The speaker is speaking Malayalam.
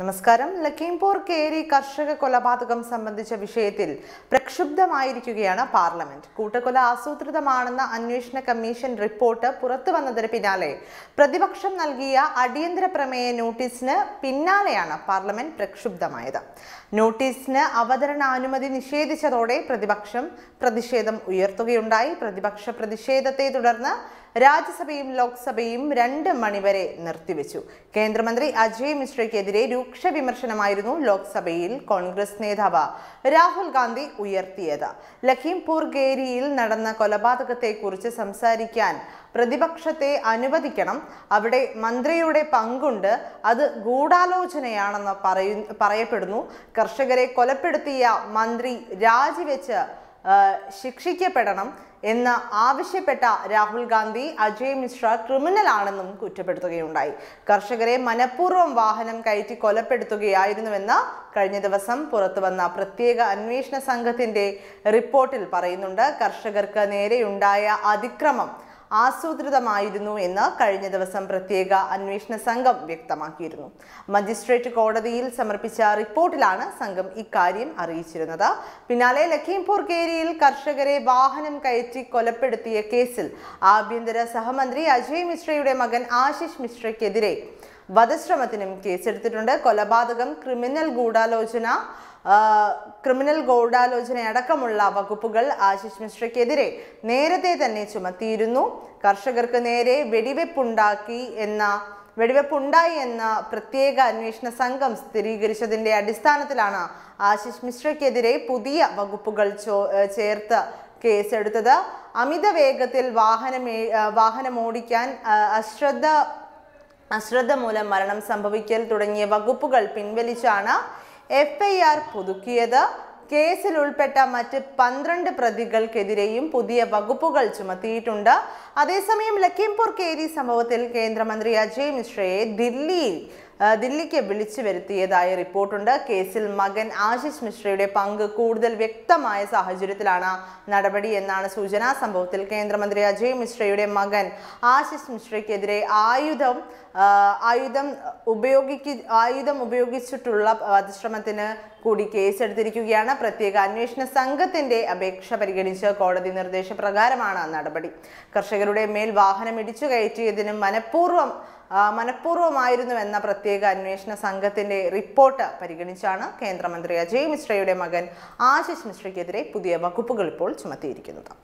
നമസ്കാരം ലഖീംപൂർ കേരി കർഷക കൊലപാതകം സംബന്ധിച്ച വിഷയത്തിൽ പ്രക്ഷുബ്ധമായിരിക്കുകയാണ് പാർലമെന്റ് കൂട്ടക്കൊല ആസൂത്രിതമാണെന്ന അന്വേഷണ കമ്മീഷൻ റിപ്പോർട്ട് പുറത്തു വന്നതിന് പിന്നാലെ പ്രതിപക്ഷം നൽകിയ അടിയന്തര പ്രമേയ നോട്ടീസിന് പിന്നാലെയാണ് പാർലമെന്റ് പ്രക്ഷുബ്ധമായത് നോട്ടീസിന് അവതരണാനുമതി നിഷേധിച്ചതോടെ പ്രതിപക്ഷം പ്രതിഷേധം ഉയർത്തുകയുണ്ടായി പ്രതിപക്ഷ പ്രതിഷേധത്തെ തുടർന്ന് രാജ്യസഭയും ലോക്സഭയും രണ്ട് മണിവരെ നിർത്തിവെച്ചു കേന്ദ്രമന്ത്രി അജയ് മിശ്രയ്ക്കെതിരെ രൂക്ഷ വിമർശനമായിരുന്നു ലോക്സഭയിൽ കോൺഗ്രസ് നേതാവ് രാഹുൽ ഗാന്ധി ഉയർത്തിയത് ലഖീംപൂർ ഗേരിയിൽ നടന്ന കൊലപാതകത്തെക്കുറിച്ച് സംസാരിക്കാൻ പ്രതിപക്ഷത്തെ അനുവദിക്കണം അവിടെ മന്ത്രിയുടെ പങ്കുണ്ട് അത് ഗൂഢാലോചനയാണെന്ന് പറയപ്പെടുന്നു കർഷകരെ കൊലപ്പെടുത്തിയ മന്ത്രി രാജിവെച്ച് ശിക്ഷിക്കപ്പെടണം എന്ന് ആവശ്യപ്പെട്ട രാഹുൽ ഗാന്ധി അജയ് മിശ്ര ക്രിമിനൽ ആണെന്നും കുറ്റപ്പെടുത്തുകയുണ്ടായി കർഷകരെ മനഃപൂർവ്വം വാഹനം കയറ്റി കൊലപ്പെടുത്തുകയായിരുന്നുവെന്ന് കഴിഞ്ഞ ദിവസം പുറത്തുവന്ന പ്രത്യേക അന്വേഷണ സംഘത്തിന്റെ റിപ്പോർട്ടിൽ പറയുന്നുണ്ട് കർഷകർക്ക് നേരെയുണ്ടായ അതിക്രമം ആസൂത്രിതമായിരുന്നു എന്ന് കഴിഞ്ഞ ദിവസം പ്രത്യേക അന്വേഷണ സംഘം വ്യക്തമാക്കിയിരുന്നു മജിസ്ട്രേറ്റ് കോടതിയിൽ സമർപ്പിച്ച റിപ്പോർട്ടിലാണ് സംഘം ഇക്കാര്യം അറിയിച്ചിരുന്നത് പിന്നാലെ ലഖീംപൂർ കേരിയിൽ കർഷകരെ വാഹനം കയറ്റി കൊലപ്പെടുത്തിയ കേസിൽ ആഭ്യന്തര സഹമന്ത്രി അജയ് മിശ്രയുടെ മകൻ ആശിഷ് മിശ്രയ്ക്കെതിരെ വധശ്രമത്തിനും കേസെടുത്തിട്ടുണ്ട് കൊലപാതകം ക്രിമിനൽ ഗൂഢാലോചന ക്രിമിനൽ ഗൂഢാലോചനയടക്കമുള്ള വകുപ്പുകൾ ആശിഷ് മിശ്രയ്ക്കെതിരെ നേരത്തെ തന്നെ ചുമത്തിയിരുന്നു കർഷകർക്ക് നേരെ വെടിവെപ്പുണ്ടാക്കി എന്ന വെടിവെപ്പുണ്ടായി എന്ന പ്രത്യേക അന്വേഷണ സംഘം സ്ഥിരീകരിച്ചതിന്റെ അടിസ്ഥാനത്തിലാണ് ആശിഷ് മിശ്രയ്ക്കെതിരെ പുതിയ വകുപ്പുകൾ ചേർത്ത് കേസെടുത്തത് അമിത വേഗത്തിൽ വാഹനം വാഹനം ഓടിക്കാൻ അശ്രദ്ധ അശ്രദ്ധ മൂലം മരണം സംഭവിക്കൽ തുടങ്ങിയ വകുപ്പുകൾ പിൻവലിച്ചാണ് എഫ്ഐആർ പുതുക്കിയത് കേസിൽ ഉൾപ്പെട്ട മറ്റ് പന്ത്രണ്ട് പ്രതികൾക്കെതിരെയും പുതിയ വകുപ്പുകൾ ചുമത്തിയിട്ടുണ്ട് അതേസമയം ലഖീംപൂർ കേരി സംഭവത്തിൽ കേന്ദ്രമന്ത്രി അജയ് മിശ്രയെ ദില്ലിയിൽ ദില്ലിക്ക് വിളിച്ചു വരുത്തിയതായ റിപ്പോർട്ടുണ്ട് കേസിൽ മകൻ ആശിഷ് മിശ്രയുടെ പങ്ക് കൂടുതൽ വ്യക്തമായ സാഹചര്യത്തിലാണ് നടപടി എന്നാണ് സൂചന സംഭവത്തിൽ കേന്ദ്രമന്ത്രി അജയ് മിശ്രയുടെ മകൻ ആശിഷ് മിശ്രയ്ക്കെതിരെ ആയുധം ആയുധം ഉപയോഗിക്ക ആയുധം ഉപയോഗിച്ചിട്ടുള്ള വധശ്രമത്തിന് കൂടി കേസെടുത്തിരിക്കുകയാണ് പ്രത്യേക അന്വേഷണ സംഘത്തിന്റെ അപേക്ഷ പരിഗണിച്ച് കോടതി നിർദ്ദേശപ്രകാരമാണ് നടപടി കർഷകരുടെ മേൽ വാഹനം ഇടിച്ചു കയറ്റിയതിനും മനഃപൂർവ്വം മനഃപൂർവ്വമായിരുന്നുവെന്ന പ്രത്യേക അന്വേഷണ സംഘത്തിന്റെ റിപ്പോർട്ട് പരിഗണിച്ചാണ് കേന്ദ്രമന്ത്രി അജയ് മിശ്രയുടെ മകൻ ആശിഷ് മിശ്രയ്ക്കെതിരെ പുതിയ വകുപ്പുകൾ ഇപ്പോൾ ചുമത്തിയിരിക്കുന്നത്